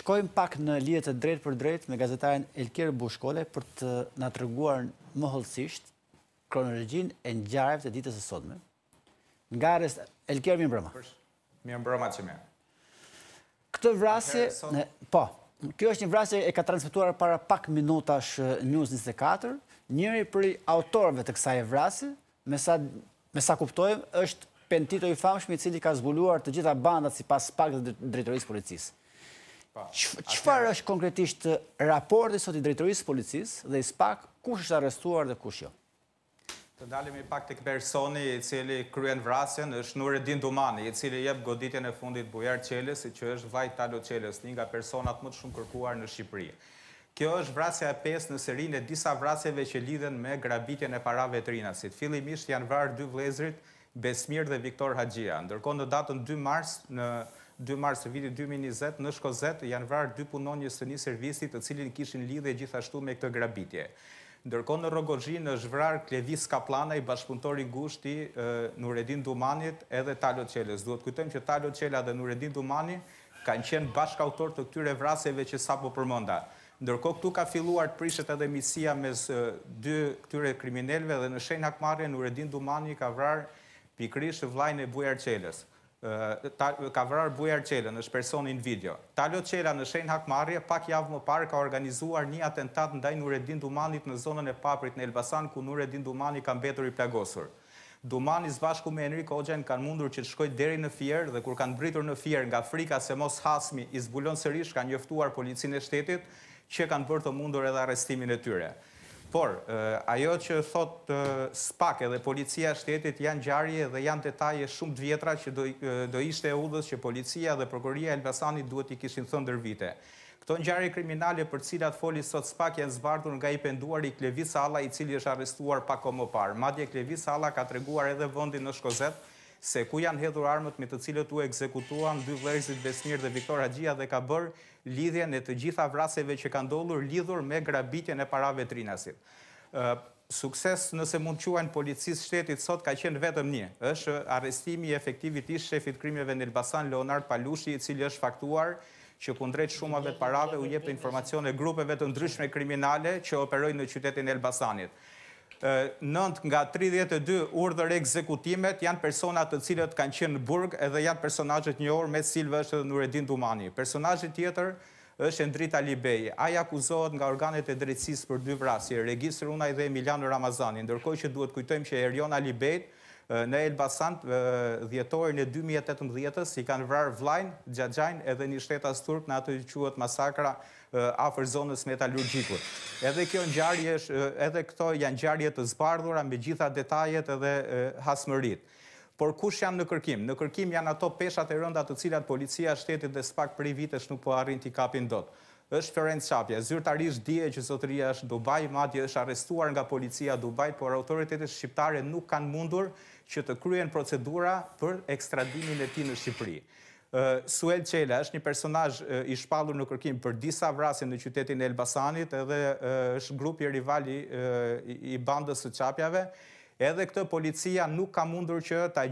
shkojmë pak në lijet e drejt për drejt me gazetajnë Elker Bushkole për të nga të rëguar më hëllësisht kronologjin e njarev të ditës e sotme. Nga arrest, Elker, mi më brëma. Mi më brëma që me. Këtë vrasje, po, kjo është një vrasje e ka transmituar para pak minutash News 24, njëri për autorve të kësaj e vrasje, me sa kuptojmë, është pentito i famshmi cili ka zbuluar të gjitha bandat si pas pak dhe drejtërisë policisë. Qëfar është konkretisht raporti sot i drejtërisë policisë dhe i spak, kush është arrestuar dhe kush jo? Të dalim i pak të këpersoni i cili kryen vrasjen, është Nuredin Dumani, i cili jep goditjen e fundit Bujar Qeles, i që është vajt talo Qeles, një nga personat më të shumë kërkuar në Shqipëri. Kjo është vrasja e pes në serin e disa vrasjeve që lidhen me grabitjen e parave të rinasit. Filimisht janë varë dy vlezrit, Besmir dhe Viktor Hagjia. Ndërkon në datën 2 mars në 2 mars së 2020, në shkozet janë varë dy punon një së një servisi të cilin kishin lidhe gjithashtu me këtë grabitje. Ndërko në Rogozhi në zhvrar Klevis Kaplana i bashkëpuntori gushti Nuredin Dumanit edhe Talo Qeles. Duhet kujtëm që Talo Qela dhe Nuredin Dumani kanë qenë bashkë autor të këtyre vraseve që sa po përmonda. Ndërko këtu ka filluar të prishet edhe misia mes dy këtyre kriminelve dhe në shenë hakmarje Nuredin Dumanit ka vrar pikrish vlajnë e bujar Qeles ka vrar Bujar Qelen, është personin video. Talot Qela në Shenë Hakmarje, pak javë më parë ka organizuar një atentat në Nureddin Dumanit në zonën e paprit në Elbasan, ku Nureddin Dumanit kam betur i plagosur. Dumani zbashku me Enrik Ogjen kanë mundur që të shkojt deri në fjerë dhe kur kanë britur në fjerë nga frika se mos hasmi i zbulon sërish kanë njëftuar policinë e shtetit që kanë bërë të mundur edhe arrestimin e tyre. Por, ajo që thot SPAK edhe policia shtetit janë gjarje dhe janë detaje shumë të vjetra që do ishte e udhës që policia dhe prokuria Elbasanit duhet i kishin thëndër vite. Këto në gjarje kriminale për cilat foli sot SPAK janë zbardhur nga i penduar i Klevis Alla i cili është arrestuar pako më parë. Madje Klevis Alla ka treguar edhe vëndin në Shkozet, se ku janë hedhur armët me të cilët u ekzekutuan dy vlerësit Besnir dhe Viktor Hagia dhe ka bërë lidhje në të gjitha vraseve që kanë ndollur lidhur me grabitjen e parave trinasit. Sukses nëse mund quajnë policisë shtetit sot ka qenë vetëm një, është arrestimi i efektivit i shefit krimjeve në Elbasan, Leonard Palushi, i cili është faktuar që kundrejt shumave parave u jepë informacione grupeve të ndryshme kriminale që operojnë në qytetin Elbasanit. 9 nga 32 urdhër ekzekutimet janë personat të cilët kanë qenë në burg edhe janë personajët një orë me cilëve është në redinë dumani. Personajët tjetër është Endrit Alibey. Aja akuzohet nga organet e drejtsis për dy vrasje, registrë una i dhe Emiliano Ramazani. Ndërkoj që duhet kujtojmë që Erion Alibeyt në Elbasan dhjetorin e 2018-ës i kanë vrarë vlajn, gjagjajn edhe një shtetas turk në atë i quat masakra a zonës metalurgjikur. Edhe kjo në gjarje, edhe këto janë gjarje të zbardhura me gjitha detajet edhe hasmërit. Por kush janë në kërkim? Në kërkim janë ato peshat e rëndat të cilat policia, shtetit dhe spak për i vitesh nuk po arrin t'i kapin do të është Ferenc Shapja, zyrtarish dje që zotëria është Dubaj, madje është arestuar nga policia Dubaj, por autoritetet shqiptare nuk kanë mundur që të kryen procedura për ekstradimin e ti në Shqipëri. Suel Qela është një personaj i shpalur në kërkim për disa vrasin në qytetin e Elbasanit edhe është grup i rivali i bandës së qapjave, edhe këtë policia nuk ka mundur që të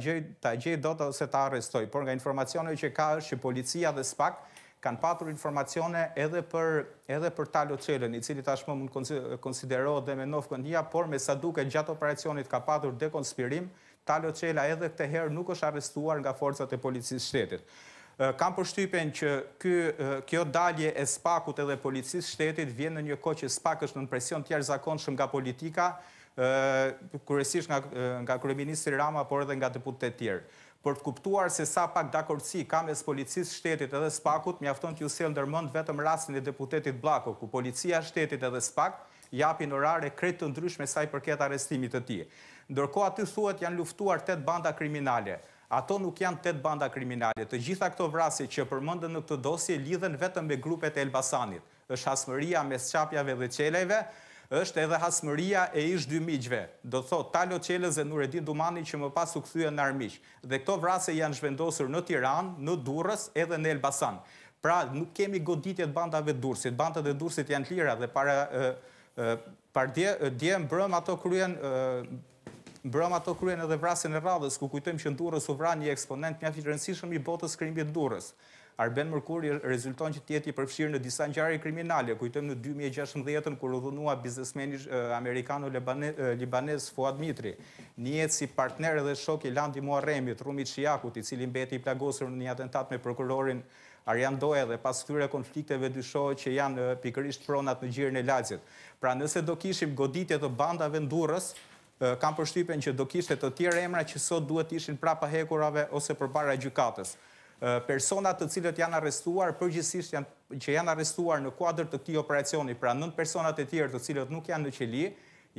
gjej do të ose të arrestoj, por nga informacione që ka është që policia dhe spak kanë patur informacione edhe për talo qelen, i cili tashmë mund konsiderohet dhe me nofë këndia, por me sa duke gjatë operacionit ka patur dekonspirim, Talo Qela edhe këtë herë nuk është arrestuar nga forcat e policisë shtetit. Kam përshtypen që kjo dalje e spakut edhe policisë shtetit vjen në një ko që spak është në në presion tjerë zakonë shumë nga politika, kërësisht nga kërëministri Rama, por edhe nga deputet tjerë. Për të kuptuar se sa pak dakorësi kam e së policisë shtetit edhe spakut, mjafton të ju se ndërmënd vetëm rasin e deputetit Blako, ku policia shtetit edhe spakut, japin orare kret të ndryshme saj përket arestimit të ti. Ndërko aty thuet janë luftuar 8 banda kriminale. Ato nuk janë 8 banda kriminale. Të gjitha këto vrasi që përmëndën në këtë dosje lidhen vetëm me grupet e Elbasanit. është hasmëria mes qapjave dhe qelejve, është edhe hasmëria e ish dy miqve. Do thot, talo qelejës dhe nuredin dumani që më pasu këthyën në armish. Dhe këto vrase janë zhvendosur në Tiran, në Durës edhe në Elbasan. Pra, nuk kemi goditjet bandave Durësit. e Durësit janë të lira dhe para... Dje më brëm ato kryen Mbrëm ato kryen edhe vrasin e radhës, ku kujtojmë që ndurës u vra një eksponent një afi rëndësishëm i botës krimit ndurës. Arben Mërkuri rezulton që tjeti përfshirë në disa njari kriminalje, kujtojmë në 2016-ën, u dhunua biznesmeni Amerikanu-Libanes Fuad Mitri, njetë si partner edhe i Landi Muaremit, Rumi Qijakut, i cilin beti i plagosur në një atentat me prokurorin Arjan Doja dhe pas këtyre konflikteve dysho që janë pikërisht pronat në gjirën e lacit. Pra nëse do kishim goditje të bandave ndurës, kam përshtypen që do kishte të tjere emra që sot duhet ishin pra pahekurave ose për para gjukatës. Personat të cilët janë arrestuar, përgjësisht që janë arrestuar në kuadrë të këti operacioni, pra nëndë personat e tjere të cilët nuk janë në qeli,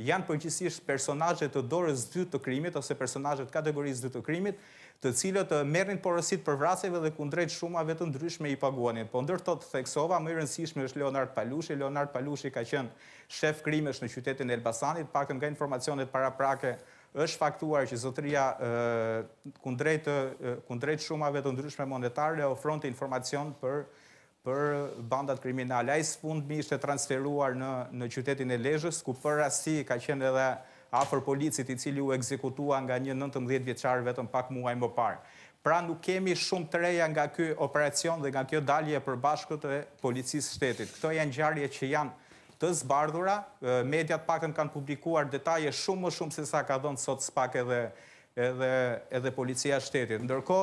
janë përgjithsisht personazhe të dorës dytë të krimit ose personazhe të kategorisë dytë të krimit, të cilët të eh, merrin porositë për vraceve dhe kundrejt shumave të ndryshme i paguanin. Po ndërto të theksova, më i rëndësishmi është Leonard Palushi. Leonard Palushi ka qenë shef krimesh në qytetin e Elbasanit, paktën nga informacionet paraprake është faktuar që zotëria eh, kundrejt, eh, kundrejt shumave të ndryshme monetare ofronte informacion për për bandat kriminale. A i së fund mi ishte transferuar në qytetin e lejës, ku për rasi ka qenë edhe afer policit i cili u ekzekutua nga një 19 vjeqarë vetëm pak muaj më parë. Pra nuk kemi shumë të reja nga kjo operacion dhe nga kjo dalje për bashkët e policis shtetit. Këto janë gjarje që janë të zbardhura, mediat pakën kanë publikuar detaje shumë më shumë se sa ka dhënë sot s'pak edhe edhe policia shtetit. Ndërko,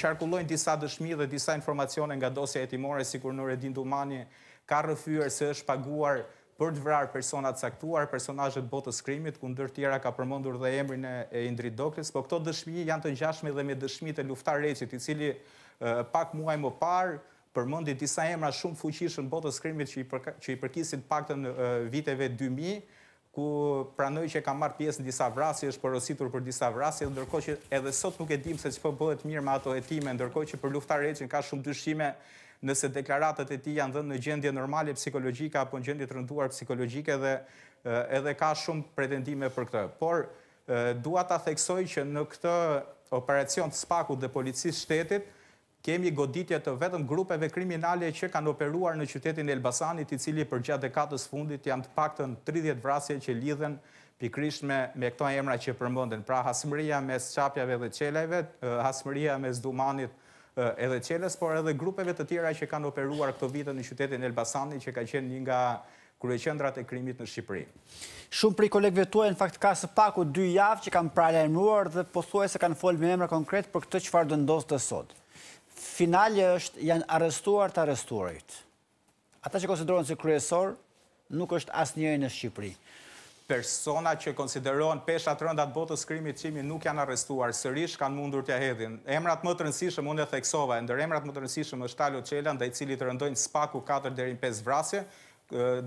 qarkullojnë disa dëshmi dhe disa informacione nga dosja etimore, si kur nërë Edin Dumani ka rëfyër se është paguar për të vrarë personat saktuar, personajët botës krimit, ku ndër tjera ka përmëndur dhe emrin e Indrit Doklis, po këto dëshmi janë të njashme dhe me dëshmi të luftar reqit, i cili pak muaj më parë përmondi disa emra shumë fuqishën botës krimit që i përkisin pak të në viteve 2000, ku pranoj që ka marrë pjesë në disa vrasje, është porositur për disa vrasje, ndërkohë që edhe sot nuk e dim se që përbëhet mirë me ato hetime, ndërkohë që për luftar e ka shumë dyshime nëse deklaratët e ti janë dhe në gjendje normale psikologjika apo në gjendje të rënduar psikologjike dhe edhe ka shumë pretendime për këtë. Por, dua ta theksoj që në këtë operacion të spaku dhe policisë shtetit, kemi goditje të vetëm grupeve kriminale që kanë operuar në qytetin Elbasanit, i cili për gjatë dekatës fundit janë të paktën 30 vrasje që lidhen pikrisht me, këto emra që përmëndin. Pra hasmëria mes qapjave dhe qeleve, hasmëria mes dumanit edhe qeles, por edhe grupeve të tjera që kanë operuar këto vitën në qytetin Elbasanit, që ka qenë një nga kërë qëndrat e krimit në Shqipëri. Shumë pri kolegëve tuaj në fakt ka së paku dy javë që kanë prale emruar dhe po se kanë folë me emra konkret për këtë që farë dëndosë të sotë finalje është janë arestuar të arestuarit. Ata që konsiderohen si kryesor, nuk është asë njëjë në Shqipëri. Persona që konsiderohen pesha të rëndat botës krimit qimi nuk janë arestuar, sërish kanë mundur të jahedhin. Emrat më të rëndësishëm, unë e theksova, ndër emrat më të rëndësishëm është talo qelan dhe i cili të rëndojnë spaku 4 dhe 5 vrasje,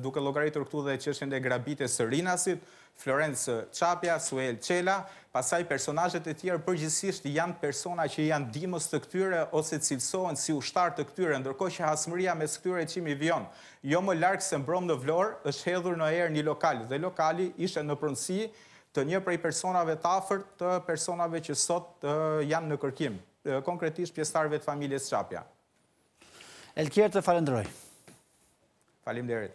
duke logaritur këtu dhe qërshën e grabite së rinasit, Florence Qapja, Suel Qela, pasaj personajet e tjerë përgjësisht janë persona që janë dimës të këtyre ose cilësohen si ushtar të këtyre, ndërko që hasmëria me së këtyre që mi vion. Jo më larkë se mbrom në vlorë, është hedhur në erë një lokali, dhe lokali ishe në prëndësi të një prej personave të afer të personave që sot janë në kërkim, konkretisht pjestarve të familjes Qapja. Elkjerë të falendroj. Falim